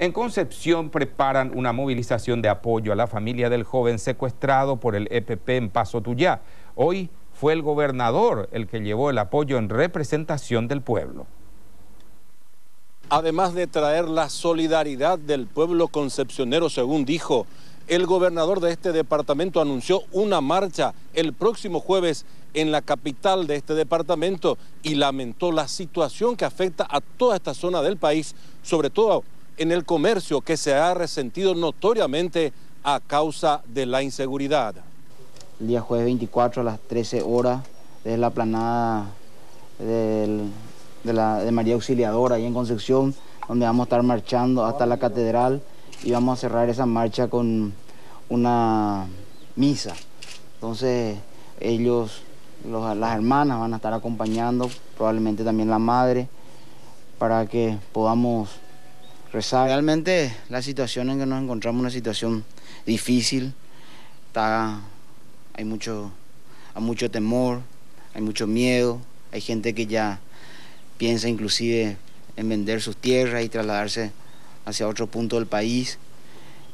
En Concepción preparan una movilización de apoyo a la familia del joven secuestrado por el EPP en Paso Tuyá. Hoy fue el gobernador el que llevó el apoyo en representación del pueblo. Además de traer la solidaridad del pueblo concepcionero, según dijo, el gobernador de este departamento anunció una marcha el próximo jueves en la capital de este departamento y lamentó la situación que afecta a toda esta zona del país, sobre todo en el comercio que se ha resentido notoriamente a causa de la inseguridad. El día jueves 24 a las 13 horas, desde la planada de, la, de María Auxiliadora, ahí en Concepción, donde vamos a estar marchando hasta la catedral y vamos a cerrar esa marcha con una misa. Entonces, ellos, las hermanas van a estar acompañando, probablemente también la madre, para que podamos Realmente la situación en que nos encontramos una situación difícil, está, hay, mucho, mucho temor, hay mucho miedo, hay gente que ya piensa inclusive en vender sus tierras y trasladarse hacia otro punto del país.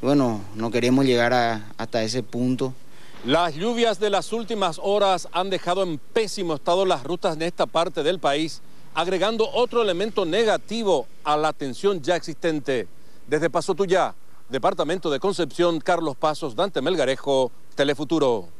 Bueno, no queremos llegar hasta ese punto. Las lluvias de las últimas horas han dejado en pésimo estado las rutas de esta parte del país agregando otro elemento negativo a la tensión ya existente. Desde Paso Tuya, Departamento de Concepción, Carlos Pasos, Dante Melgarejo, Telefuturo.